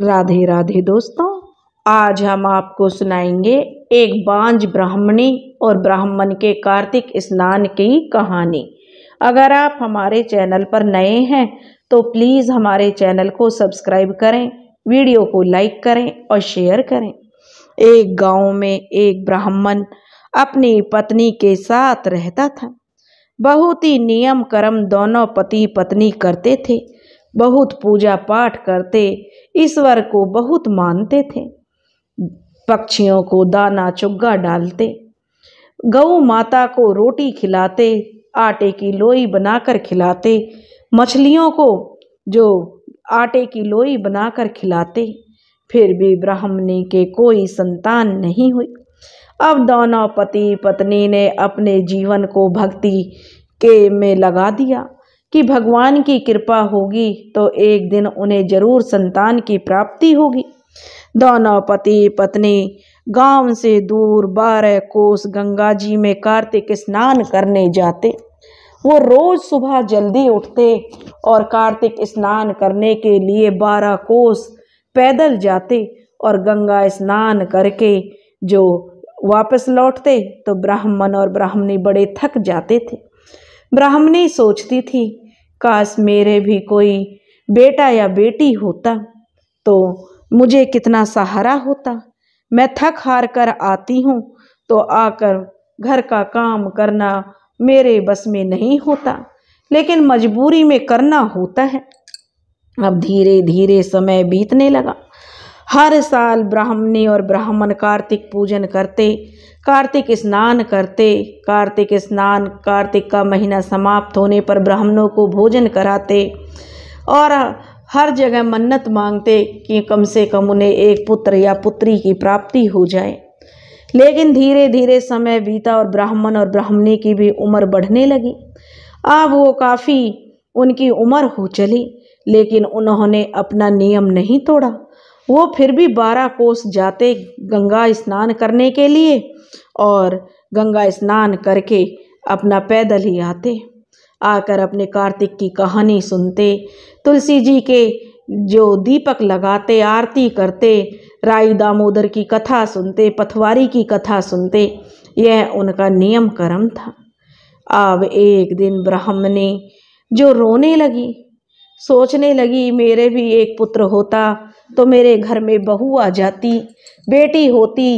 राधे राधे दोस्तों आज हम आपको सुनाएंगे एक बांझ ब्राह्मणी और ब्राह्मण के कार्तिक स्नान की कहानी अगर आप हमारे चैनल पर नए हैं तो प्लीज़ हमारे चैनल को सब्सक्राइब करें वीडियो को लाइक करें और शेयर करें एक गांव में एक ब्राह्मण अपनी पत्नी के साथ रहता था बहुत ही नियम कर्म दोनों पति पत्नी करते थे बहुत पूजा पाठ करते ईश्वर को बहुत मानते थे पक्षियों को दाना चुग्गा डालते गऊ माता को रोटी खिलाते आटे की लोई बनाकर खिलाते मछलियों को जो आटे की लोई बनाकर खिलाते फिर भी ब्राह्मणी के कोई संतान नहीं हुई अब दोनों पति पत्नी ने अपने जीवन को भक्ति के में लगा दिया कि भगवान की कृपा होगी तो एक दिन उन्हें जरूर संतान की प्राप्ति होगी दोनों पति पत्नी गांव से दूर बारह कोस गंगा जी में कार्तिक स्नान करने जाते वो रोज़ सुबह जल्दी उठते और कार्तिक स्नान करने के लिए बारह कोस पैदल जाते और गंगा स्नान करके जो वापस लौटते तो ब्राह्मण और ब्राह्मणी बड़े थक जाते थे ब्राह्मणी सोचती थी काश मेरे भी कोई बेटा या बेटी होता तो मुझे कितना सहारा होता मैं थक हार कर आती हूँ तो आकर घर का काम करना मेरे बस में नहीं होता लेकिन मजबूरी में करना होता है अब धीरे धीरे समय बीतने लगा हर साल ब्राह्मणी और ब्राह्मण कार्तिक पूजन करते कार्तिक स्नान करते कार्तिक स्नान कार्तिक का महीना समाप्त होने पर ब्राह्मणों को भोजन कराते और हर जगह मन्नत मांगते कि कम से कम उन्हें एक पुत्र या पुत्री की प्राप्ति हो जाए लेकिन धीरे धीरे समय बीता और ब्राह्मण और ब्राह्मणी की भी उम्र बढ़ने लगी अब वो काफ़ी उनकी उम्र हो चली लेकिन उन्होंने अपना नियम नहीं तोड़ा वो फिर भी बारह कोस जाते गंगा स्नान करने के लिए और गंगा स्नान करके अपना पैदल ही आते आकर अपने कार्तिक की कहानी सुनते तुलसी जी के जो दीपक लगाते आरती करते राई दामोदर की कथा सुनते पथवारी की कथा सुनते यह उनका नियम कर्म था अब एक दिन ब्रह्म ने जो रोने लगी सोचने लगी मेरे भी एक पुत्र होता तो मेरे घर में बहू आ जाती बेटी होती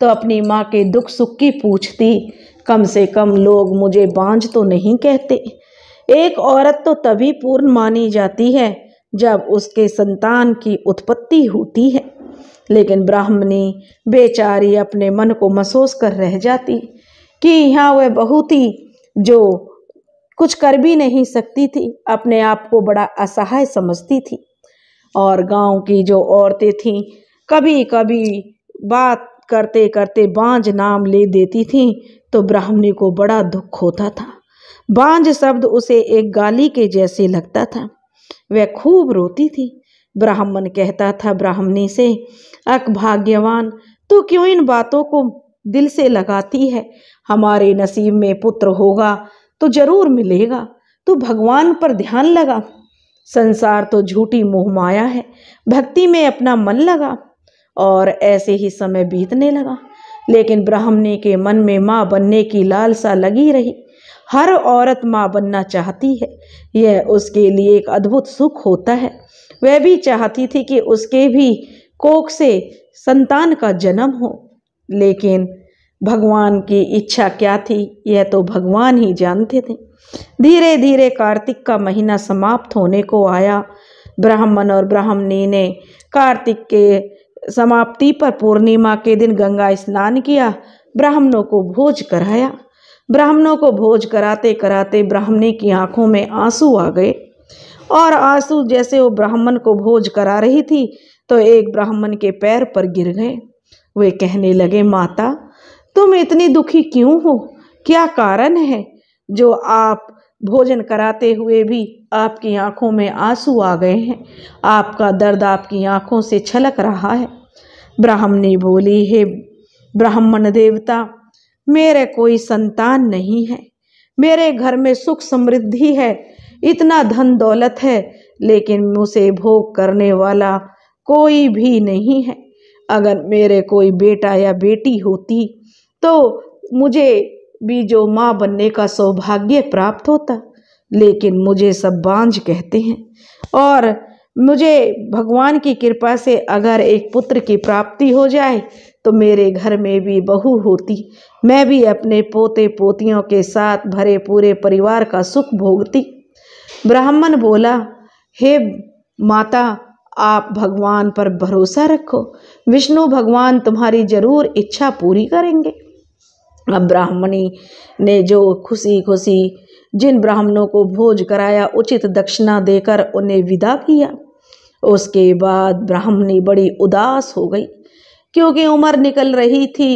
तो अपनी माँ के दुख सुख की पूछती कम से कम लोग मुझे बांझ तो नहीं कहते एक औरत तो तभी पूर्ण मानी जाती है जब उसके संतान की उत्पत्ति होती है लेकिन ब्राह्मणी बेचारी अपने मन को महसूस कर रह जाती कि यहाँ वह बहू थी जो कुछ कर भी नहीं सकती थी अपने आप को बड़ा असहाय समझती थी और गांव की जो औरतें थीं कभी कभी बात करते करते बांझ नाम ले देती थीं तो ब्राह्मणी को बड़ा दुख होता था बांझ शब्द उसे एक गाली के जैसे लगता था वह खूब रोती थी ब्राह्मण कहता था ब्राह्मणी से अक भाग्यवान तू क्यों इन बातों को दिल से लगाती है हमारे नसीब में पुत्र होगा तो जरूर मिलेगा तो भगवान पर ध्यान लगा संसार तो झूठी मोह माया है भक्ति में अपना मन लगा और ऐसे ही समय बीतने लगा लेकिन ब्राह्मणी के मन में माँ बनने की लालसा लगी रही हर औरत माँ बनना चाहती है यह उसके लिए एक अद्भुत सुख होता है वह भी चाहती थी कि उसके भी कोख से संतान का जन्म हो लेकिन भगवान की इच्छा क्या थी यह तो भगवान ही जानते थे धीरे धीरे कार्तिक का महीना समाप्त होने को आया ब्राह्मण और ब्राह्मणी ने कार्तिक के समाप्ति पर पूर्णिमा के दिन गंगा स्नान किया ब्राह्मणों को भोज कराया ब्राह्मणों को भोज कराते कराते ब्राह्मणी की आंखों में आंसू आ गए और आंसू जैसे वो ब्राह्मण को भोज करा रही थी तो एक ब्राह्मण के पैर पर गिर गए वे कहने लगे माता तुम इतनी दुखी क्यों हो क्या कारण है जो आप भोजन कराते हुए भी आपकी आंखों में आंसू आ गए हैं आपका दर्द आपकी आंखों से छलक रहा है ब्राह्मणी बोली हे ब्राह्मण देवता मेरे कोई संतान नहीं है मेरे घर में सुख समृद्धि है इतना धन दौलत है लेकिन मुझे भोग करने वाला कोई भी नहीं है अगर मेरे कोई बेटा या बेटी होती तो मुझे भी जो माँ बनने का सौभाग्य प्राप्त होता लेकिन मुझे सब बांझ कहते हैं और मुझे भगवान की कृपा से अगर एक पुत्र की प्राप्ति हो जाए तो मेरे घर में भी बहू होती मैं भी अपने पोते पोतियों के साथ भरे पूरे परिवार का सुख भोगती ब्राह्मण बोला हे माता आप भगवान पर भरोसा रखो विष्णु भगवान तुम्हारी जरूर इच्छा पूरी करेंगे अब ब्राह्मणी ने जो खुशी खुशी जिन ब्राह्मणों को भोज कराया उचित दक्षिणा देकर उन्हें विदा किया उसके बाद ब्राह्मणी बड़ी उदास हो गई क्योंकि उम्र निकल रही थी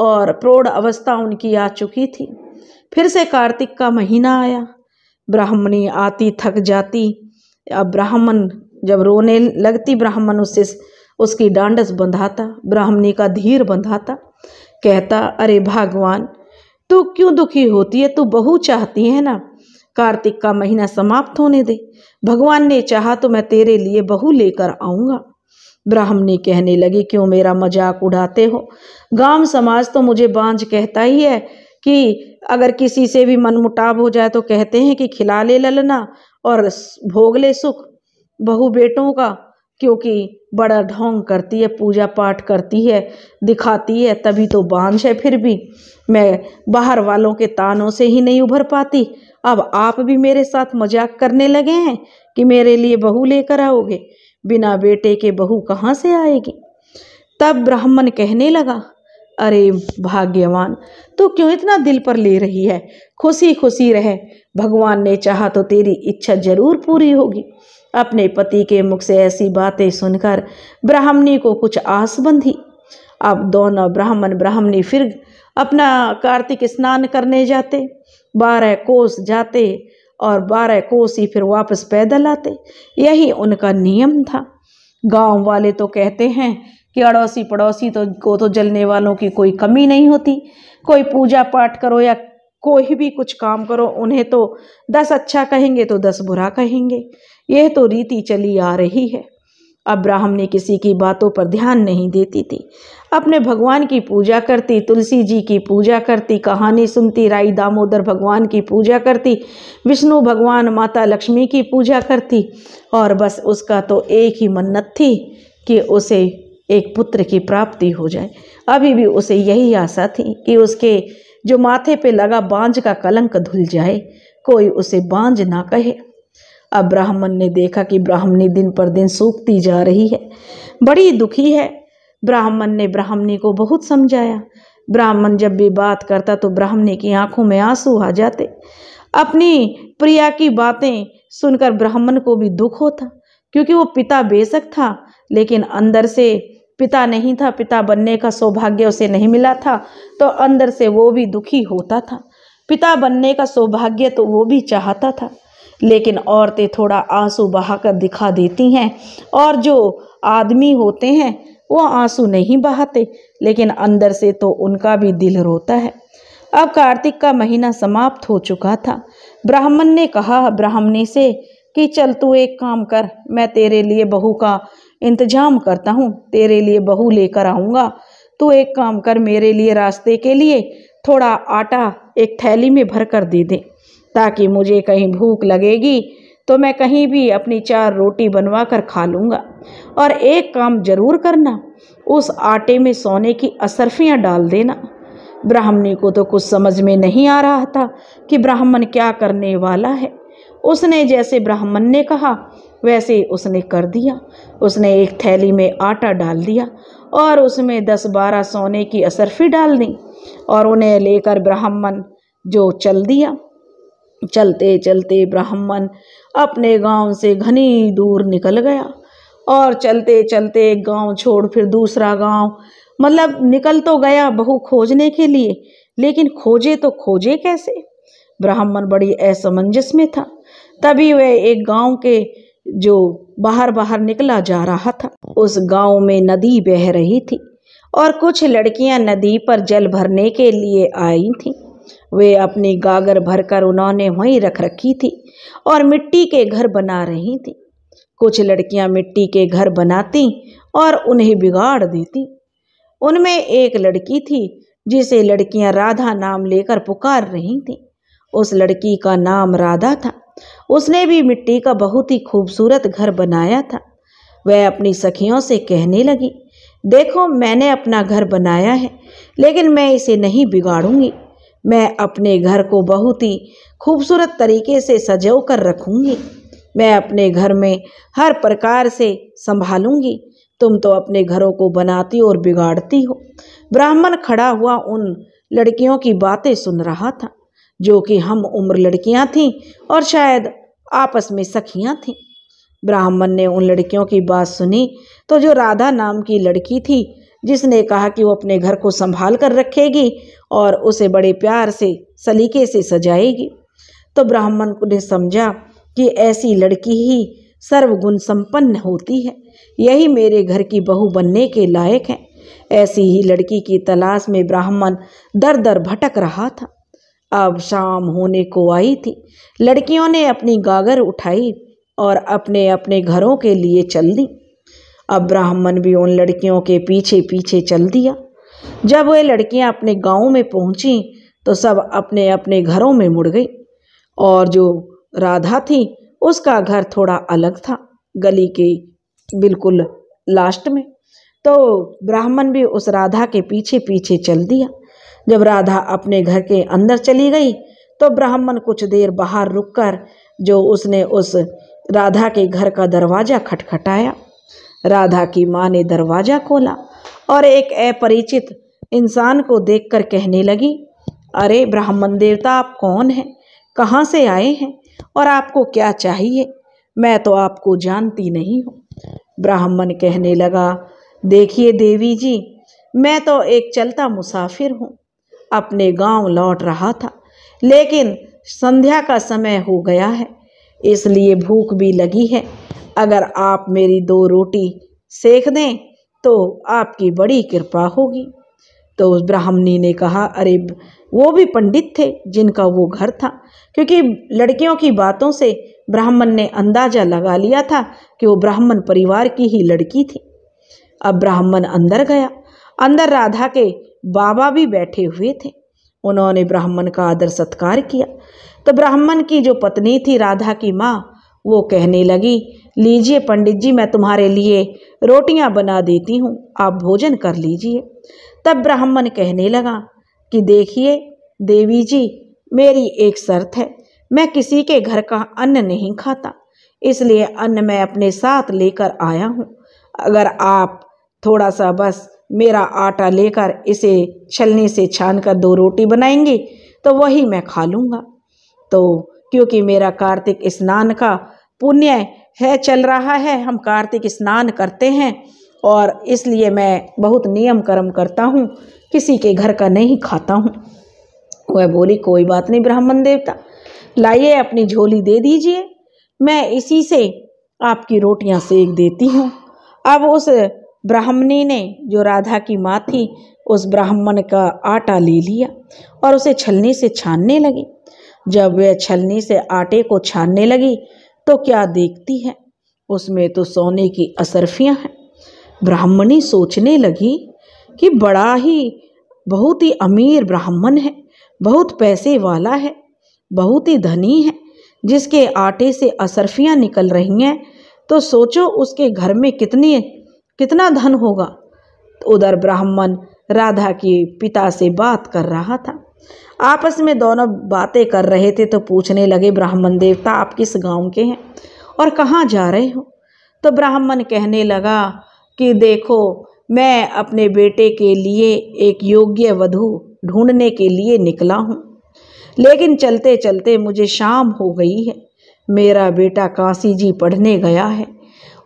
और प्रौढ़ अवस्था उनकी आ चुकी थी फिर से कार्तिक का महीना आया ब्राह्मणी आती थक जाती अब ब्राह्मण जब रोने लगती ब्राह्मण उससे उसकी डांडस बंधाता ब्राह्मणी का धीर बंधाता कहता अरे भगवान तू क्यों दुखी होती है तू बहू चाहती है ना कार्तिक का महीना समाप्त होने दे भगवान ने चाहा तो मैं तेरे लिए बहू लेकर आऊँगा ब्राह्मणी कहने लगी क्यों मेरा मजाक उड़ाते हो गांव समाज तो मुझे बांझ कहता ही है कि अगर किसी से भी मनमुटाव हो जाए तो कहते हैं कि खिला ले ललना और भोग ले सुख बहू बेटों का क्योंकि बड़ा ढोंग करती है पूजा पाठ करती है दिखाती है तभी तो बांझ है फिर भी मैं बाहर वालों के तानों से ही नहीं उभर पाती अब आप भी मेरे साथ मजाक करने लगे हैं कि मेरे लिए बहू लेकर आओगे बिना बेटे के बहू कहाँ से आएगी तब ब्राह्मण कहने लगा अरे भाग्यवान तो क्यों इतना दिल पर ले रही है खुशी खुशी रहे भगवान ने चाहा तो तेरी इच्छा जरूर पूरी होगी अपने पति के मुख से ऐसी बातें सुनकर ब्राह्मणी को कुछ आस बंधी अब दोनों ब्राह्मण ब्राह्मणी फिर अपना कार्तिक स्नान करने जाते बारह कोस जाते और बारह कोस ही फिर वापस पैदल आते यही उनका नियम था गांव वाले तो कहते हैं कि अड़ोसी पड़ोसी तो को तो जलने वालों की कोई कमी नहीं होती कोई पूजा पाठ करो या कोई भी कुछ काम करो उन्हें तो दस अच्छा कहेंगे तो दस बुरा कहेंगे यह तो रीति चली आ रही है अब्राहम ने किसी की बातों पर ध्यान नहीं देती थी अपने भगवान की पूजा करती तुलसी जी की पूजा करती कहानी सुनती राई दामोदर भगवान की पूजा करती विष्णु भगवान माता लक्ष्मी की पूजा करती और बस उसका तो एक ही मन्नत थी कि उसे एक पुत्र की प्राप्ति हो जाए अभी भी उसे यही आशा थी कि उसके जो माथे पे लगा बांझ का कलंक धुल जाए कोई उसे बांझ ना कहे अब ब्राह्मण ने देखा कि ब्राह्मणी दिन पर दिन सूखती जा रही है बड़ी दुखी है ब्राह्मण ने ब्राह्मणी को बहुत समझाया ब्राह्मण जब भी बात करता तो ब्राह्मणी की आंखों में आंसू आ जाते अपनी प्रिया की बातें सुनकर ब्राह्मण को भी दुख होता क्योंकि वो पिता बेशक था लेकिन अंदर से पिता नहीं था पिता बनने का सौभाग्य उसे नहीं मिला था तो अंदर से वो भी दुखी होता था पिता बनने का सौभाग्य तो वो भी चाहता था लेकिन औरतें थोड़ा आंसू बहाकर दिखा देती हैं और जो आदमी होते हैं वो आंसू नहीं बहाते लेकिन अंदर से तो उनका भी दिल रोता है अब कार्तिक का महीना समाप्त हो चुका था ब्राह्मण ने कहा ब्राह्मणी से कि चल तू एक काम कर मैं तेरे लिए बहू का इंतजाम करता हूँ तेरे लिए बहू लेकर आऊँगा तू एक काम कर मेरे लिए रास्ते के लिए थोड़ा आटा एक थैली में भर कर दे दें ताकि मुझे कहीं भूख लगेगी तो मैं कहीं भी अपनी चार रोटी बनवा कर खा लूँगा और एक काम जरूर करना उस आटे में सोने की असरफियाँ डाल देना ब्राह्मणी को तो कुछ समझ में नहीं आ रहा था कि ब्राह्मण क्या करने वाला है उसने जैसे ब्राह्मण ने कहा वैसे उसने कर दिया उसने एक थैली में आटा डाल दिया और उसमें दस बारह सोने की असरफी डाल दी और उन्हें लेकर ब्राह्मण जो चल दिया चलते चलते ब्राह्मण अपने गांव से घनी दूर निकल गया और चलते चलते एक गाँव छोड़ फिर दूसरा गांव मतलब निकल तो गया बहू खोजने के लिए लेकिन खोजे तो खोजे कैसे ब्राह्मण बड़ी असमंजस में था तभी वह एक गांव के जो बाहर बाहर निकला जा रहा था उस गांव में नदी बह रही थी और कुछ लड़कियां नदी पर जल भरने के लिए आई थीं वे अपनी गागर भरकर उन्होंने वहीं रख रखी थी और मिट्टी के घर बना रही थी कुछ लड़कियां मिट्टी के घर बनाती और उन्हें बिगाड़ देती उनमें एक लड़की थी जिसे लड़कियां राधा नाम लेकर पुकार रही थीं उस लड़की का नाम राधा था उसने भी मिट्टी का बहुत ही खूबसूरत घर बनाया था वह अपनी सखियों से कहने लगी देखो मैंने अपना घर बनाया है लेकिन मैं इसे नहीं बिगाड़ूंगी मैं अपने घर को बहुत ही खूबसूरत तरीके से सजो कर रखूँगी मैं अपने घर में हर प्रकार से संभालूंगी तुम तो अपने घरों को बनाती और बिगाड़ती हो ब्राह्मण खड़ा हुआ उन लड़कियों की बातें सुन रहा था जो कि हम उम्र लड़कियां थीं और शायद आपस में सखियां थीं ब्राह्मण ने उन लड़कियों की बात सुनी तो जो राधा नाम की लड़की थी जिसने कहा कि वो अपने घर को संभाल कर रखेगी और उसे बड़े प्यार से सलीके से सजाएगी तो ब्राह्मण ने समझा कि ऐसी लड़की ही सर्वगुण संपन्न होती है यही मेरे घर की बहू बनने के लायक है ऐसी ही लड़की की तलाश में ब्राह्मण दर दर भटक रहा था अब शाम होने को आई थी लड़कियों ने अपनी गागर उठाई और अपने अपने घरों के लिए चल दी अब ब्राह्मण भी उन लड़कियों के पीछे पीछे चल दिया जब वे लड़कियां अपने गांव में पहुंची तो सब अपने अपने घरों में मुड़ गई और जो राधा थी उसका घर थोड़ा अलग था गली के बिल्कुल लास्ट में तो ब्राह्मण भी उस राधा के पीछे पीछे चल दिया जब राधा अपने घर के अंदर चली गई तो ब्राह्मण कुछ देर बाहर रुककर जो उसने उस राधा के घर का दरवाज़ा खटखटाया राधा की माँ ने दरवाज़ा खोला और एक अपरिचित इंसान को देखकर कहने लगी अरे ब्राह्मण देवता आप कौन हैं कहाँ से आए हैं और आपको क्या चाहिए मैं तो आपको जानती नहीं हूँ ब्राह्मण कहने लगा देखिए देवी जी मैं तो एक चलता मुसाफिर हूँ अपने गांव लौट रहा था लेकिन संध्या का समय हो गया है इसलिए भूख भी लगी है अगर आप मेरी दो रोटी सेक दें तो आपकी बड़ी कृपा होगी तो उस ब्राह्मणी ने कहा अरे वो भी पंडित थे जिनका वो घर था क्योंकि लड़कियों की बातों से ब्राह्मण ने अंदाज़ा लगा लिया था कि वो ब्राह्मण परिवार की ही लड़की थी अब ब्राह्मण अंदर गया अंदर राधा के बाबा भी बैठे हुए थे उन्होंने ब्राह्मण का आदर सत्कार किया तो ब्राह्मण की जो पत्नी थी राधा की माँ वो कहने लगी लीजिए पंडित जी मैं तुम्हारे लिए रोटियाँ बना देती हूँ आप भोजन कर लीजिए तब ब्राह्मण कहने लगा कि देखिए देवी जी मेरी एक शर्त है मैं किसी के घर का अन्न नहीं खाता इसलिए अन्न मैं अपने साथ लेकर आया हूँ अगर आप थोड़ा सा बस मेरा आटा लेकर इसे छलनी से छान कर दो रोटी बनाएंगे तो वही मैं खा लूँगा तो क्योंकि मेरा कार्तिक स्नान का पुण्य है चल रहा है हम कार्तिक स्नान करते हैं और इसलिए मैं बहुत नियम कर्म करता हूँ किसी के घर का नहीं खाता हूँ वह बोली कोई बात नहीं ब्राह्मण देवता लाइए अपनी झोली दे दीजिए मैं इसी से आपकी रोटियाँ सेक देती हूँ अब उस ब्राह्मणी ने जो राधा की माँ थी उस ब्राह्मण का आटा ले लिया और उसे छलनी से छानने लगी जब वह छलनी से आटे को छानने लगी तो क्या देखती है उसमें तो सोने की असरफियाँ हैं ब्राह्मणी सोचने लगी कि बड़ा ही बहुत ही अमीर ब्राह्मण है बहुत पैसे वाला है बहुत ही धनी है जिसके आटे से असरफियाँ निकल रही हैं तो सोचो उसके घर में कितनी कितना धन होगा तो उधर ब्राह्मण राधा के पिता से बात कर रहा था आपस में दोनों बातें कर रहे थे तो पूछने लगे ब्राह्मण देवता आप किस गांव के हैं और कहाँ जा रहे हो तो ब्राह्मण कहने लगा कि देखो मैं अपने बेटे के लिए एक योग्य वधु ढूंढने के लिए निकला हूँ लेकिन चलते चलते मुझे शाम हो गई है मेरा बेटा काशी जी पढ़ने गया है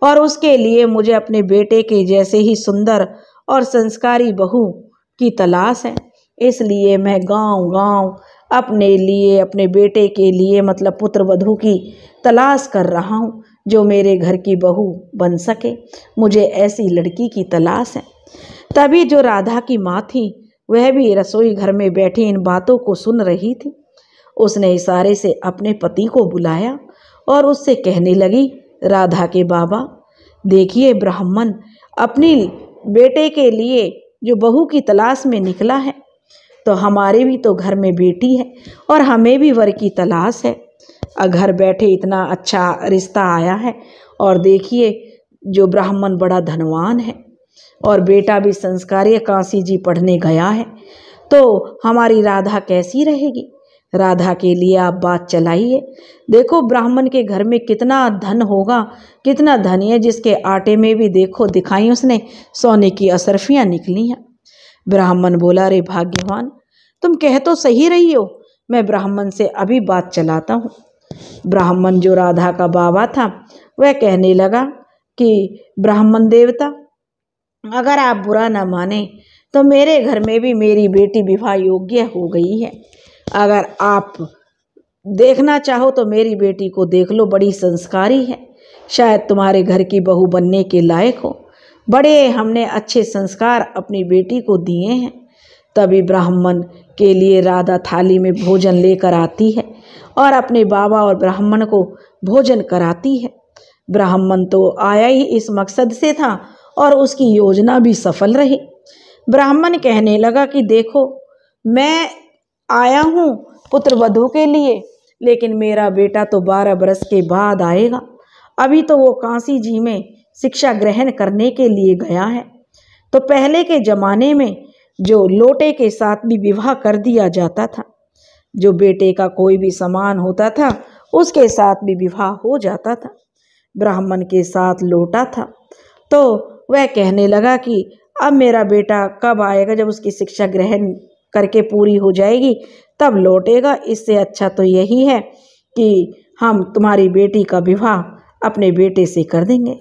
और उसके लिए मुझे अपने बेटे के जैसे ही सुंदर और संस्कारी बहू की तलाश है इसलिए मैं गांव गांव अपने लिए अपने बेटे के लिए मतलब पुत्र वधु की तलाश कर रहा हूँ जो मेरे घर की बहू बन सके मुझे ऐसी लड़की की तलाश है तभी जो राधा की माँ थी वह भी रसोई घर में बैठी इन बातों को सुन रही थी उसने इशारे से अपने पति को बुलाया और उससे कहने लगी राधा के बाबा देखिए ब्राह्मण अपनी बेटे के लिए जो बहू की तलाश में निकला है तो हमारे भी तो घर में बेटी है और हमें भी वर की तलाश है घर बैठे इतना अच्छा रिश्ता आया है और देखिए जो ब्राह्मण बड़ा धनवान है और बेटा भी संस्कारी काशी जी पढ़ने गया है तो हमारी राधा कैसी रहेगी राधा के लिए आप बात चलाइए देखो ब्राह्मण के घर में कितना धन होगा कितना धन है जिसके आटे में भी देखो दिखाई उसने सोने की असरफियाँ निकली हैं ब्राह्मण बोला रे भाग्यवान तुम कह तो सही रही हो मैं ब्राह्मण से अभी बात चलाता हूँ ब्राह्मण जो राधा का बाबा था वह कहने लगा कि ब्राह्मण देवता अगर आप बुरा ना माने तो मेरे घर में भी मेरी बेटी विवाह योग्य हो गई है अगर आप देखना चाहो तो मेरी बेटी को देख लो बड़ी संस्कारी है शायद तुम्हारे घर की बहू बनने के लायक हो बड़े हमने अच्छे संस्कार अपनी बेटी को दिए हैं तभी ब्राह्मण के लिए राधा थाली में भोजन लेकर आती है और अपने बाबा और ब्राह्मण को भोजन कराती है ब्राह्मण तो आया ही इस मकसद से था और उसकी योजना भी सफल रही ब्राह्मण कहने लगा कि देखो मैं आया हूँ पुत्र वधु के लिए लेकिन मेरा बेटा तो बारह बरस के बाद आएगा अभी तो वो काशी जी में शिक्षा ग्रहण करने के लिए गया है तो पहले के ज़माने में जो लोटे के साथ भी विवाह कर दिया जाता था जो बेटे का कोई भी समान होता था उसके साथ भी विवाह हो जाता था ब्राह्मण के साथ लोटा था तो वह कहने लगा कि अब मेरा बेटा कब आएगा जब उसकी शिक्षा ग्रहण करके पूरी हो जाएगी तब लौटेगा इससे अच्छा तो यही है कि हम तुम्हारी बेटी का विवाह अपने बेटे से कर देंगे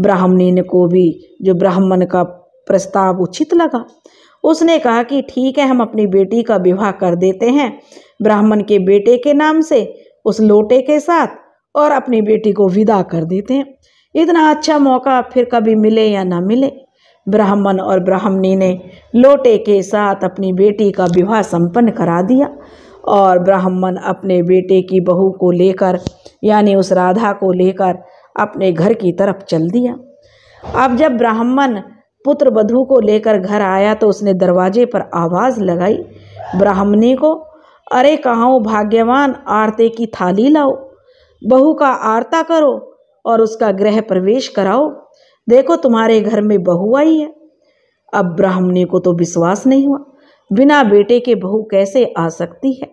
ब्राह्मणी ने को भी जो ब्राह्मण का प्रस्ताव उचित लगा उसने कहा कि ठीक है हम अपनी बेटी का विवाह कर देते हैं ब्राह्मण के बेटे के नाम से उस लोटे के साथ और अपनी बेटी को विदा कर देते हैं इतना अच्छा मौका फिर कभी मिले या ना मिले ब्राह्मण और ब्राह्मणी ने लोटे के साथ अपनी बेटी का विवाह संपन्न करा दिया और ब्राह्मण अपने बेटे की बहू को लेकर यानी उस राधा को लेकर अपने घर की तरफ चल दिया अब जब ब्राह्मण पुत्र वधु को लेकर घर आया तो उसने दरवाजे पर आवाज़ लगाई ब्राह्मणी को अरे कहाँ भाग्यवान आरते की थाली लाओ बहू का आरता करो और उसका गृह प्रवेश कराओ देखो तुम्हारे घर में बहू आई है अब ब्राह्मणी को तो विश्वास नहीं हुआ बिना बेटे के बहू कैसे आ सकती है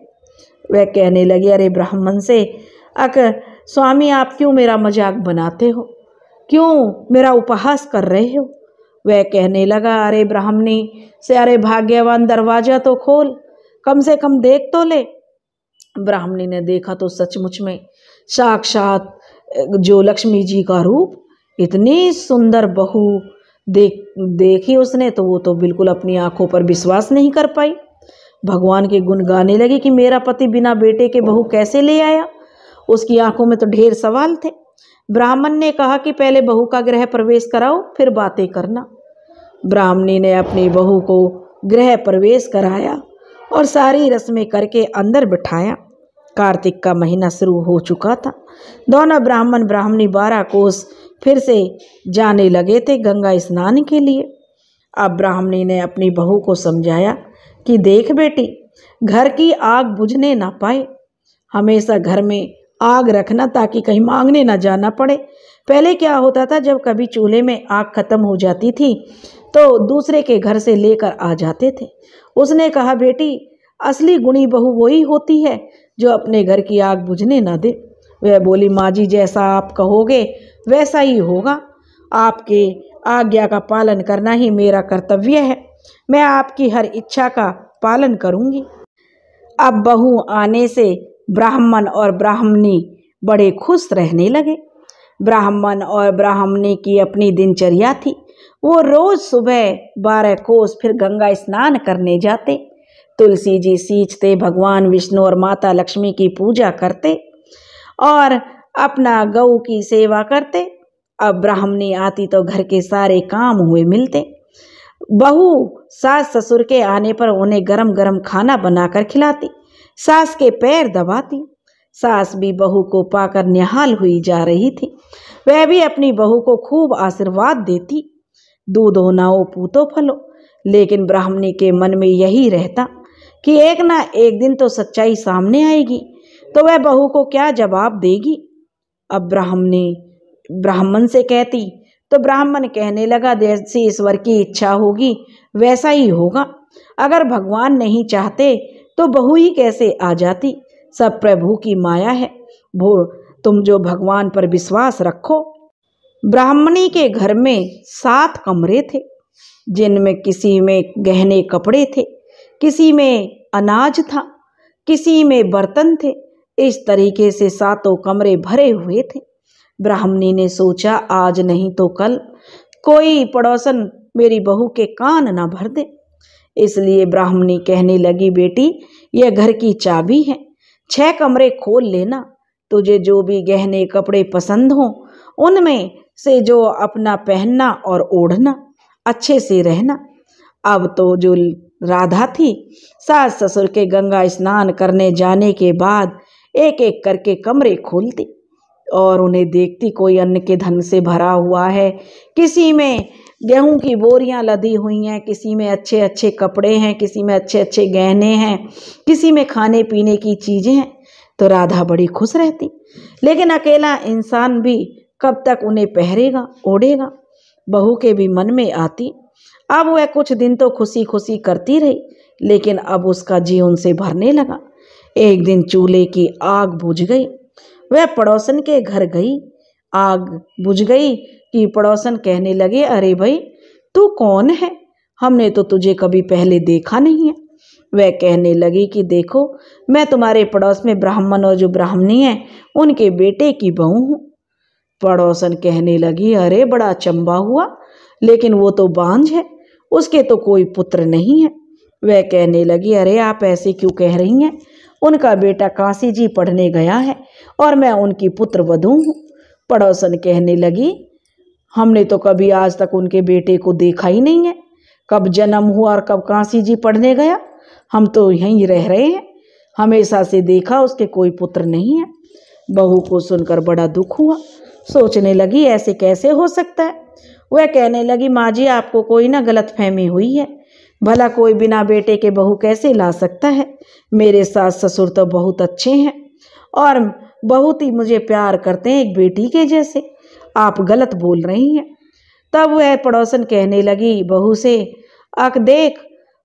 वह कहने लगी अरे ब्राह्मण से अक स्वामी आप क्यों मेरा मजाक बनाते हो क्यों मेरा उपहास कर रहे हो वह कहने लगा अरे ब्राह्मणी से अरे भाग्यवान दरवाजा तो खोल कम से कम देख तो ले ब्राह्मणी ने देखा तो सचमुच में साक्षात जो लक्ष्मी जी का रूप इतनी सुंदर बहू देख देखी उसने तो वो तो बिल्कुल अपनी आंखों पर विश्वास नहीं कर पाई भगवान के गुण गाने लगी कि मेरा पति बिना बेटे के बहू कैसे ले आया उसकी आंखों में तो ढेर सवाल थे ब्राह्मण ने कहा कि पहले बहू का ग्रह प्रवेश कराओ फिर बातें करना ब्राह्मणी ने अपनी बहू को गृह प्रवेश कराया और सारी रस्में करके अंदर बिठाया कार्तिक का महीना शुरू हो चुका था दोनों ब्राह्मण ब्राह्मणी बारह कोस फिर से जाने लगे थे गंगा स्नान के लिए अब ब्राह्मणी ने अपनी बहू को समझाया कि देख बेटी घर की आग बुझने ना पाए हमेशा घर में आग रखना ताकि कहीं मांगने ना जाना पड़े पहले क्या होता था जब कभी चूल्हे में आग खत्म हो जाती थी तो दूसरे के घर से लेकर आ जाते थे उसने कहा बेटी असली गुणी बहू वही होती है जो अपने घर की आग बुझने ना दे वह बोली माँ जी जैसा आप कहोगे वैसा ही होगा आपके आज्ञा का पालन करना ही मेरा कर्तव्य है मैं आपकी हर इच्छा का पालन करूँगी अब बहू आने से ब्राह्मण और ब्राह्मणी बड़े खुश रहने लगे ब्राह्मण और ब्राह्मणी की अपनी दिनचर्या थी वो रोज सुबह बारह कोस फिर गंगा स्नान करने जाते तुलसी जी सींचते भगवान विष्णु और माता लक्ष्मी की पूजा करते और अपना गऊ की सेवा करते अब ब्राह्मणी आती तो घर के सारे काम हुए मिलते बहू सास ससुर के आने पर उन्हें गरम गरम खाना बनाकर खिलाती सास के पैर दबाती सास भी बहू को पाकर निहाल हुई जा रही थी वह भी अपनी बहू को खूब आशीर्वाद देती दूध हो ना हो पूतो फलो लेकिन ब्राह्मणी के मन में यही रहता कि एक ना एक दिन तो सच्चाई सामने आएगी तो वह बहू को क्या जवाब देगी अब ब्राह्मणी ब्राह्मण से कहती तो ब्राह्मण कहने लगा जैसी ईश्वर की इच्छा होगी वैसा ही होगा अगर भगवान नहीं चाहते तो बहू ही कैसे आ जाती सब प्रभु की माया है भो तुम जो भगवान पर विश्वास रखो ब्राह्मणी के घर में सात कमरे थे जिनमें किसी में गहने कपड़े थे किसी में अनाज था किसी में बर्तन थे इस तरीके से सातों कमरे भरे हुए थे ब्राह्मणी ने सोचा आज नहीं तो कल कोई पड़ोसन मेरी बहू के कान ना भर दे इसलिए ब्राह्मणी कहने लगी बेटी यह घर की चाबी है छह कमरे खोल लेना तुझे जो भी गहने कपड़े पसंद हों उनमें से जो अपना पहनना और ओढ़ना अच्छे से रहना अब तो जो राधा थी सास ससुर के गंगा स्नान करने जाने के बाद एक एक करके कमरे खोलती और उन्हें देखती कोई अन्न के धन से भरा हुआ है किसी में गेहूं की बोरियां लदी हुई हैं किसी में अच्छे अच्छे कपड़े हैं किसी में अच्छे अच्छे गहने हैं किसी में खाने पीने की चीज़ें हैं तो राधा बड़ी खुश रहती लेकिन अकेला इंसान भी कब तक उन्हें पहरेगा ओढ़ेगा बहू के भी मन में आती अब वह कुछ दिन तो खुशी खुशी करती रही लेकिन अब उसका जी उनसे भरने लगा एक दिन चूल्हे की आग बुझ गई वह पड़ोसन के घर गई आग बुझ गई कि पड़ोसन कहने लगे अरे भाई तू कौन है हमने तो तुझे कभी पहले देखा नहीं है वह कहने लगी कि देखो मैं तुम्हारे पड़ोस में ब्राह्मण और जो ब्राह्मणी हैं उनके बेटे की बहू हूँ पड़ोसन कहने लगी अरे बड़ा चंबा हुआ लेकिन वो तो बांझ है उसके तो कोई पुत्र नहीं है वह कहने लगी अरे आप ऐसे क्यों कह रही हैं उनका बेटा काशी जी पढ़ने गया है और मैं उनकी पुत्र वधू हूँ पड़ोसन कहने लगी हमने तो कभी आज तक उनके बेटे को देखा ही नहीं है कब जन्म हुआ और कब काशी जी पढ़ने गया हम तो यहीं रह रहे हैं हमेशा से देखा उसके कोई पुत्र नहीं है बहू को सुनकर बड़ा दुख हुआ सोचने लगी ऐसे कैसे हो सकता है वह कहने लगी माँ जी आपको कोई ना गलत फहमी हुई है भला कोई बिना बेटे के बहू कैसे ला सकता है मेरे सास ससुर तो बहुत अच्छे हैं और बहुत ही मुझे प्यार करते हैं एक बेटी के जैसे आप गलत बोल रही हैं तब वह पड़ोसन कहने लगी बहू से अक देख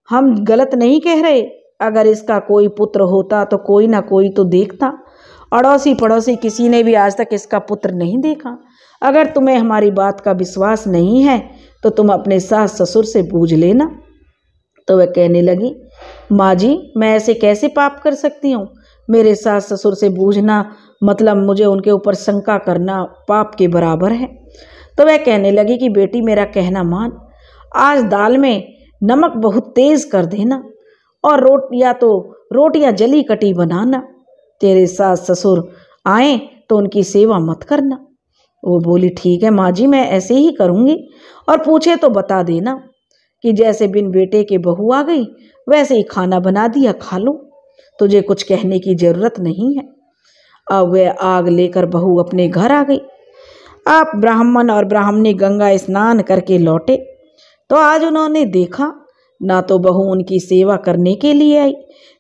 हम गलत नहीं कह रहे अगर इसका कोई पुत्र होता तो कोई ना कोई तो देखता अड़ोसी पड़ोसी किसी ने भी आज तक इसका पुत्र नहीं देखा अगर तुम्हें हमारी बात का विश्वास नहीं है तो तुम अपने सास ससुर से पूछ लेना तो वह कहने लगी माँ जी मैं ऐसे कैसे पाप कर सकती हूँ मेरे सास ससुर से बूझना मतलब मुझे उनके ऊपर शंका करना पाप के बराबर है तो वह कहने लगी कि बेटी मेरा कहना मान आज दाल में नमक बहुत तेज़ कर देना और रोट या तो रोटियां जली कटी बनाना तेरे सास ससुर आए तो उनकी सेवा मत करना वो बोली ठीक है माँ जी मैं ऐसे ही करूँगी और पूछे तो बता देना कि जैसे बिन बेटे के बहू आ गई वैसे ही खाना बना दिया खा लो तुझे कुछ कहने की ज़रूरत नहीं है अब वह आग लेकर बहू अपने घर आ गई आप ब्राह्मण और ब्राह्मणी गंगा स्नान करके लौटे तो आज उन्होंने देखा ना तो बहू उनकी सेवा करने के लिए आई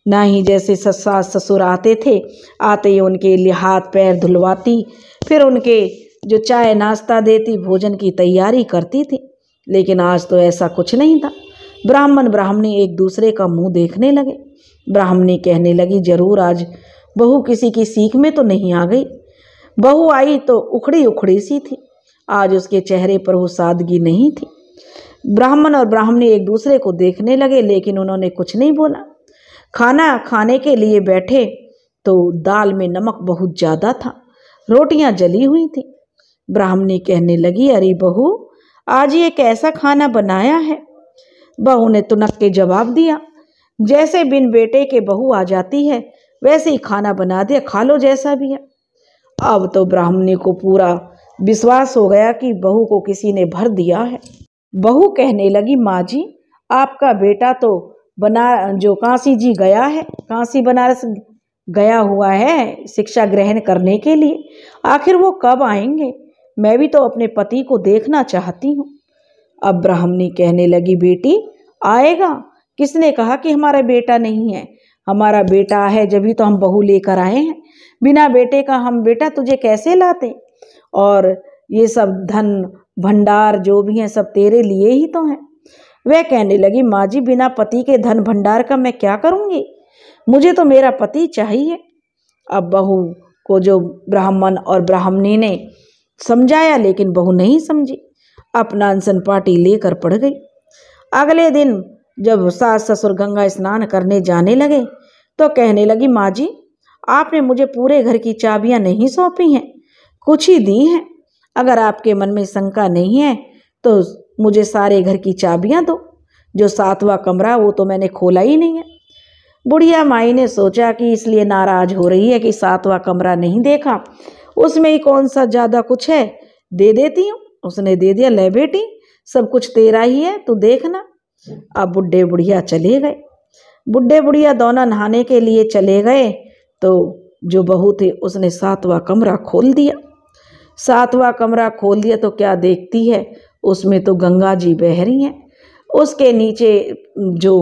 ना ही जैसे ससास ससुर आते थे आते ही उनके लिए हाथ पैर धुलवाती फिर उनके जो चाय नाश्ता देती भोजन की तैयारी करती थी लेकिन आज तो ऐसा कुछ नहीं था ब्राह्मण ब्राह्मणी एक दूसरे का मुंह देखने लगे ब्राह्मणी कहने लगी जरूर आज बहू किसी की सीख में तो नहीं आ गई बहू आई तो उखड़ी उखड़ी सी थी आज उसके चेहरे पर वो सादगी नहीं थी ब्राह्मण और ब्राह्मणी एक दूसरे को देखने लगे लेकिन उन्होंने कुछ नहीं बोला खाना खाने के लिए बैठे तो दाल में नमक बहुत ज़्यादा था रोटियां जली हुई थी ब्राह्मणी कहने लगी अरे बहू आज ये कैसा खाना बनाया है बहू ने तुनक के जवाब दिया जैसे बिन बेटे के बहू आ जाती है वैसे ही खाना बना दिया खा लो जैसा भी है अब तो ब्राह्मणी को पूरा विश्वास हो गया कि बहू को किसी ने भर दिया है बहू कहने लगी माँ जी आपका बेटा तो बना जो काशी जी गया है काशी बनारस गया हुआ है शिक्षा ग्रहण करने के लिए आखिर वो कब आएंगे मैं भी तो अपने पति को देखना चाहती हूँ अब ब्राह्मणी कहने लगी बेटी आएगा किसने कहा कि हमारा बेटा नहीं है हमारा बेटा है जब भी तो हम बहू लेकर आए हैं बिना बेटे का हम बेटा तुझे कैसे लाते और ये सब धन भंडार जो भी हैं सब तेरे लिए ही तो हैं वह कहने लगी माँ जी बिना पति के धन भंडार का मैं क्या करूँगी मुझे तो मेरा पति चाहिए अब बहू को जो ब्राह्मण और ब्राह्मणी ने समझाया लेकिन बहू नहीं समझी अपना अनसन पार्टी लेकर पड़ गई अगले दिन जब सास ससुर गंगा स्नान करने जाने लगे तो कहने लगी माँ जी आपने मुझे पूरे घर की चाबियाँ नहीं सौंपी हैं कुछ ही दी हैं अगर आपके मन में शंका नहीं है तो मुझे सारे घर की चाबियाँ दो जो सातवां कमरा वो तो मैंने खोला ही नहीं है बुढ़िया माई ने सोचा कि इसलिए नाराज हो रही है कि सातवां कमरा नहीं देखा उसमें ही कौन सा ज़्यादा कुछ है दे देती हूँ उसने दे दिया ले बेटी सब कुछ तेरा ही है तू देखना अब बुढ़े बुढ़िया चले गए बुढ़े बुढ़िया दोनों नहाने के लिए चले गए तो जो बहू थी उसने सातवां कमरा खोल दिया सातवां कमरा खोल दिया तो क्या देखती है उसमें तो गंगा जी बह रही हैं उसके नीचे जो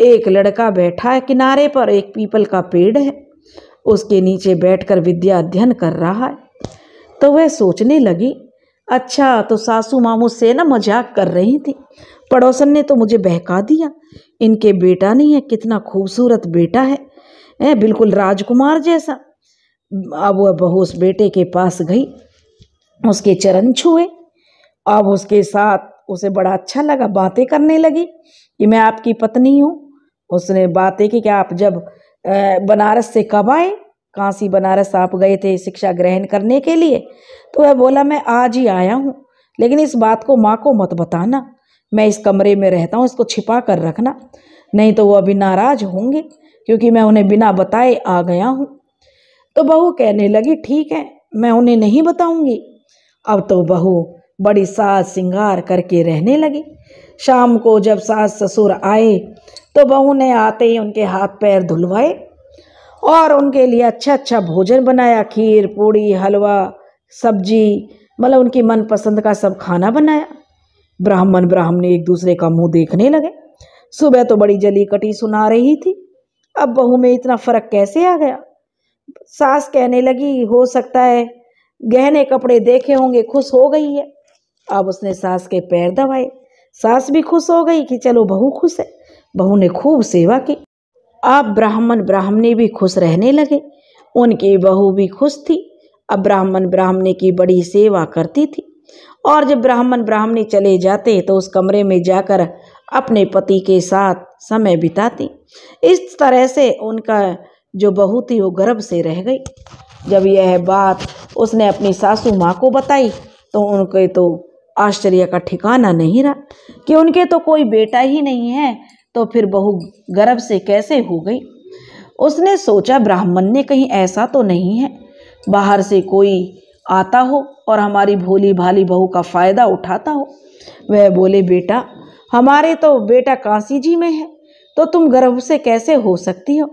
एक लड़का बैठा है किनारे पर एक पीपल का पेड़ है उसके नीचे बैठकर विद्या अध्ययन कर रहा है तो वह सोचने लगी अच्छा तो सासू मामू से ना मजाक कर रही थी पड़ोसन ने तो मुझे बहका दिया इनके बेटा नहीं है कितना खूबसूरत बेटा है ए बिल्कुल राजकुमार जैसा अब वह बहू उस बेटे के पास गई उसके चरण छुए अब उसके साथ उसे बड़ा अच्छा लगा बातें करने लगी कि मैं आपकी पत्नी हूँ उसने बातें की कि आप जब बनारस से कब आए काशी बनारस आप गए थे शिक्षा ग्रहण करने के लिए तो वह बोला मैं आज ही आया हूँ लेकिन इस बात को माँ को मत बताना मैं इस कमरे में रहता हूँ इसको छिपा कर रखना नहीं तो वो अभी नाराज होंगे क्योंकि मैं उन्हें बिना बताए आ गया हूँ तो बहू कहने लगी ठीक है मैं उन्हें नहीं बताऊँगी अब तो बहू बड़ी सास सिंगार करके रहने लगी शाम को जब सास ससुर आए तो बहू ने आते ही उनके हाथ पैर धुलवाए और उनके लिए अच्छा अच्छा भोजन बनाया खीर पूड़ी हलवा सब्जी मतलब उनकी मनपसंद का सब खाना बनाया ब्राह्मण ब्राह्मण एक दूसरे का मुंह देखने लगे सुबह तो बड़ी जली कटी सुना रही थी अब बहू में इतना फर्क कैसे आ गया सास कहने लगी हो सकता है गहने कपड़े देखे होंगे खुश हो गई है अब उसने सास के पैर दबाए सास भी खुश हो गई कि चलो बहू खुश है बहू ने खूब सेवा की अब ब्राह्मण ब्राह्मणी भी खुश रहने लगे उनकी बहू भी खुश थी अब ब्राह्मण ब्राह्मणी की बड़ी सेवा करती थी और जब ब्राह्मण ब्राह्मणी चले जाते तो उस कमरे में जाकर अपने पति के साथ समय बिताती इस तरह से उनका जो बहू थी वो गर्भ से रह गई जब यह बात उसने अपनी सासू माँ को बताई तो उनके तो आश्चर्य का ठिकाना नहीं रहा कि उनके तो कोई बेटा ही नहीं है तो फिर बहू गर्भ से कैसे हो गई उसने सोचा ब्राह्मण ने कहीं ऐसा तो नहीं है बाहर से कोई आता हो और हमारी भोली भाली बहू का फ़ायदा उठाता हो वह बोले बेटा हमारे तो बेटा काशी जी में है तो तुम गर्भ से कैसे हो सकती हो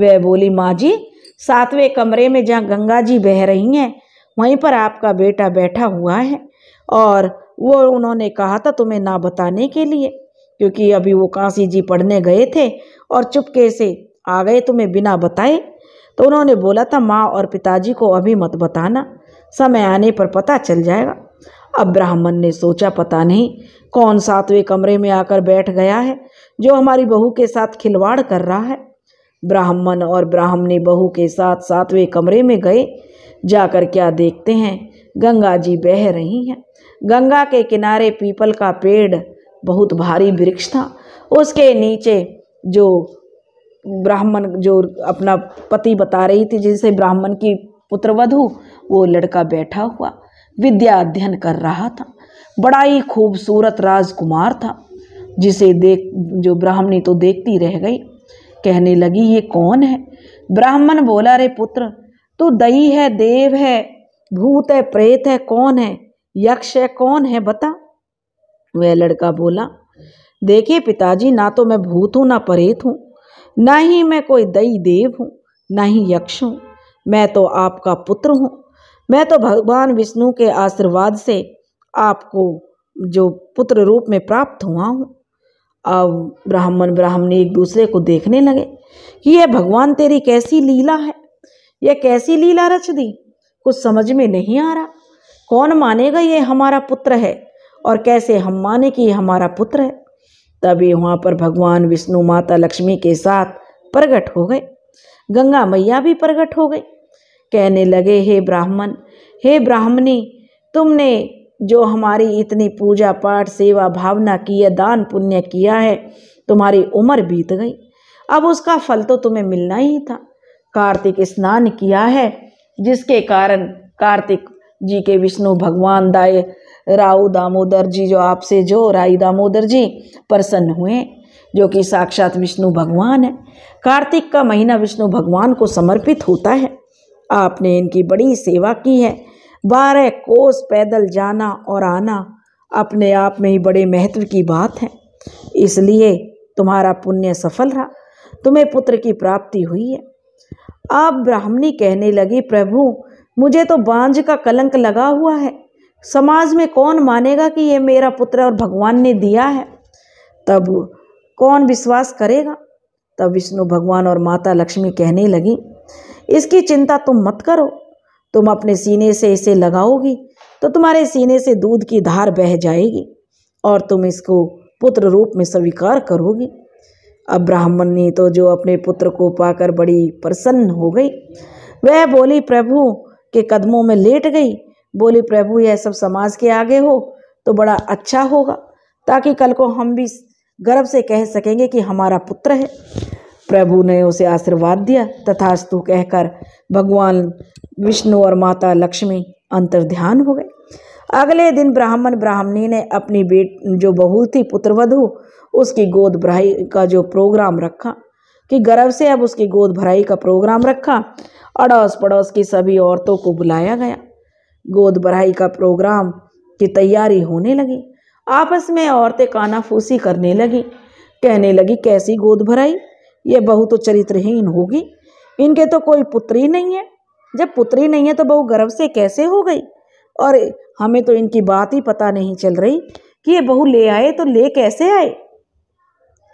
वह बोली माँ जी सातवें कमरे में जहाँ गंगा जी बह रही हैं वहीं पर आपका बेटा बैठा हुआ है और वो उन्होंने कहा था तुम्हें ना बताने के लिए क्योंकि अभी वो काशी जी पढ़ने गए थे और चुपके से आ गए तुम्हें बिना बताए तो उन्होंने बोला था माँ और पिताजी को अभी मत बताना समय आने पर पता चल जाएगा अब ब्राह्मण ने सोचा पता नहीं कौन सातवें कमरे में आकर बैठ गया है जो हमारी बहू के साथ खिलवाड़ कर रहा है ब्राह्मण और ब्राह्मणी बहू के साथ सातवें कमरे में गए जाकर क्या देखते हैं गंगा जी बह रही हैं गंगा के किनारे पीपल का पेड़ बहुत भारी वृक्ष था उसके नीचे जो ब्राह्मण जो अपना पति बता रही थी जिसे ब्राह्मण की पुत्रवधु वो लड़का बैठा हुआ विद्या अध्ययन कर रहा था बड़ा ही खूबसूरत राजकुमार था जिसे देख जो ब्राह्मणी तो देखती रह गई कहने लगी ये कौन है ब्राह्मण बोला रे पुत्र तू दही है देव है भूत है प्रेत है कौन है यक्ष कौन है बता वह लड़का बोला देखिए पिताजी ना तो मैं भूत हूँ ना परेत हूँ ना ही मैं कोई दई देव हूँ ना ही यक्ष हूँ मैं तो आपका पुत्र हूँ मैं तो भगवान विष्णु के आशीर्वाद से आपको जो पुत्र रूप में प्राप्त हुआ हूँ अब ब्राह्मण ब्राह्मणी एक दूसरे को देखने लगे कि यह भगवान तेरी कैसी लीला है यह कैसी लीला रच दी कुछ समझ में नहीं आ रहा कौन मानेगा ये हमारा पुत्र है और कैसे हम माने कि ये हमारा पुत्र है तभी वहाँ पर भगवान विष्णु माता लक्ष्मी के साथ प्रकट हो गए गंगा मैया भी प्रकट हो गई कहने लगे हे ब्राह्मण हे ब्राह्मणी तुमने जो हमारी इतनी पूजा पाठ सेवा भावना की है दान पुण्य किया है तुम्हारी उम्र बीत गई अब उसका फल तो तुम्हें मिलना ही था कार्तिक स्नान किया है जिसके कारण कार्तिक जी के विष्णु भगवान दाय राउ दामोदर जी जो आपसे जो राई दामोदर जी प्रसन्न हुए जो कि साक्षात विष्णु भगवान है कार्तिक का महीना विष्णु भगवान को समर्पित होता है आपने इनकी बड़ी सेवा की है बारह कोस पैदल जाना और आना अपने आप में ही बड़े महत्व की बात है इसलिए तुम्हारा पुण्य सफल रहा तुम्हें पुत्र की प्राप्ति हुई है अब ब्राह्मणी कहने लगी प्रभु मुझे तो बांझ का कलंक लगा हुआ है समाज में कौन मानेगा कि ये मेरा पुत्र और भगवान ने दिया है तब कौन विश्वास करेगा तब विष्णु भगवान और माता लक्ष्मी कहने लगी इसकी चिंता तुम मत करो तुम अपने सीने से इसे लगाओगी तो तुम्हारे सीने से दूध की धार बह जाएगी और तुम इसको पुत्र रूप में स्वीकार करोगी अब ब्राह्मण ने तो जो अपने पुत्र को पाकर बड़ी प्रसन्न हो गई वह बोली प्रभु के कदमों में लेट गई बोली प्रभु यह सब समाज के आगे हो तो बड़ा अच्छा होगा ताकि कल को हम भी गर्व से कह सकेंगे कि हमारा पुत्र है प्रभु ने उसे आशीर्वाद दिया तथास्तु कहकर भगवान विष्णु और माता लक्ष्मी अंतर्ध्यान हो गए अगले दिन ब्राह्मण ब्राह्मणी ने अपनी बेट जो बहू थी पुत्रवधु उसकी गोद भराई का जो प्रोग्राम रखा कि गर्व से अब उसकी गोद भराई का प्रोग्राम रखा अड़ोस पड़ोस की सभी औरतों को बुलाया गया गोद बढ़ाई का प्रोग्राम की तैयारी होने लगी आपस में औरतें कानाफूसी करने लगी कहने लगी कैसी गोद भराई ये बहू तो चरित्रहीन होगी इनके तो कोई पुत्री नहीं है जब पुत्री नहीं है तो बहू गर्व से कैसे हो गई और हमें तो इनकी बात ही पता नहीं चल रही कि ये बहू ले आए तो ले कैसे आए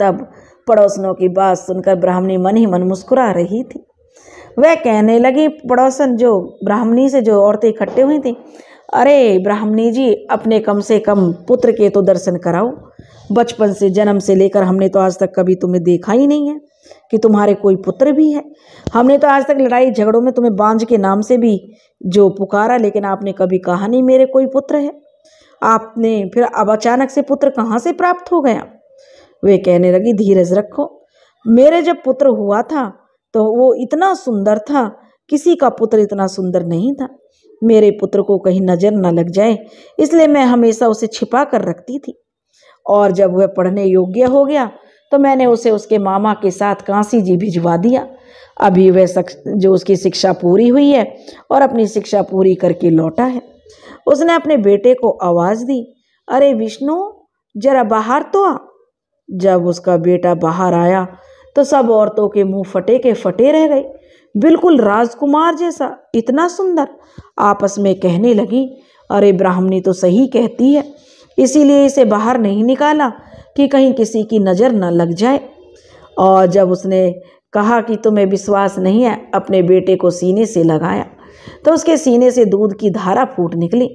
तब पड़ोसनों की बात सुनकर ब्राह्मणी मन ही मन मुस्कुरा रही थी वह कहने लगी पड़ोसन जो ब्राह्मणी से जो औरतें इकट्ठे हुई थी अरे ब्राह्मणी जी अपने कम से कम पुत्र के तो दर्शन कराओ बचपन से जन्म से लेकर हमने तो आज तक कभी तुम्हें देखा ही नहीं है कि तुम्हारे कोई पुत्र भी है हमने तो आज तक लड़ाई झगड़ों में तुम्हें बांझ के नाम से भी जो पुकारा लेकिन आपने कभी कहा नहीं मेरे कोई पुत्र है आपने फिर अब अचानक से पुत्र कहाँ से प्राप्त हो गया वे कहने लगी धीरज रखो मेरे जब पुत्र हुआ था तो वो इतना सुंदर था किसी का पुत्र इतना सुंदर नहीं था मेरे पुत्र को कहीं नज़र न लग जाए इसलिए मैं हमेशा उसे छिपा कर रखती थी और जब वह पढ़ने योग्य हो गया तो मैंने उसे उसके मामा के साथ कांसी जी भिजवा दिया अभी वह जो उसकी शिक्षा पूरी हुई है और अपनी शिक्षा पूरी करके लौटा है उसने अपने बेटे को आवाज़ दी अरे विष्णु जरा बाहर तो आ जब उसका बेटा बाहर आया तो सब औरतों के मुंह फटे के फटे रह गए बिल्कुल राजकुमार जैसा इतना सुंदर आपस में कहने लगी अरे ब्राह्मणी तो सही कहती है इसीलिए इसे बाहर नहीं निकाला कि कहीं किसी की नज़र न लग जाए और जब उसने कहा कि तुम्हें विश्वास नहीं है अपने बेटे को सीने से लगाया तो उसके सीने से दूध की धारा फूट निकली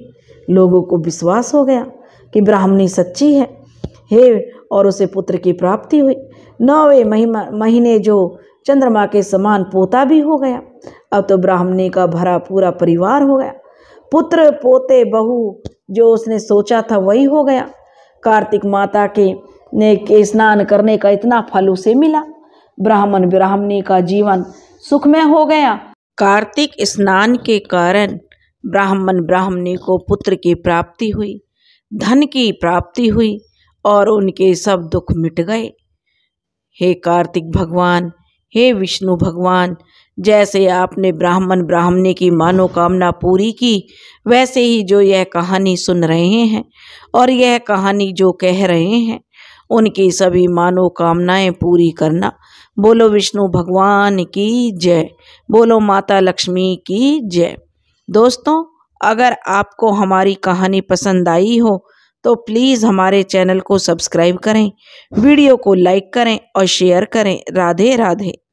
लोगों को विश्वास हो गया कि ब्राह्मणी सच्ची है हे और उसे पुत्र की प्राप्ति हुई नौवे महीने जो चंद्रमा के समान पोता भी हो गया अब तो ब्राह्मणी का भरा पूरा परिवार हो गया पुत्र पोते बहू जो उसने सोचा था वही हो गया कार्तिक माता के ने के स्नान करने का इतना फल उसे मिला ब्राह्मण ब्राह्मणी का जीवन सुखमय हो गया कार्तिक स्नान के कारण ब्राह्मण ब्राह्मणी को पुत्र की प्राप्ति हुई धन की प्राप्ति हुई और उनके सब दुख मिट गए हे कार्तिक भगवान हे विष्णु भगवान जैसे आपने ब्राह्मण ब्राह्मणी की मनोकामना पूरी की वैसे ही जो यह कहानी सुन रहे हैं और यह कहानी जो कह रहे हैं उनकी सभी मनोकामनाएं पूरी करना बोलो विष्णु भगवान की जय बोलो माता लक्ष्मी की जय दोस्तों अगर आपको हमारी कहानी पसंद आई हो तो प्लीज़ हमारे चैनल को सब्सक्राइब करें वीडियो को लाइक करें और शेयर करें राधे राधे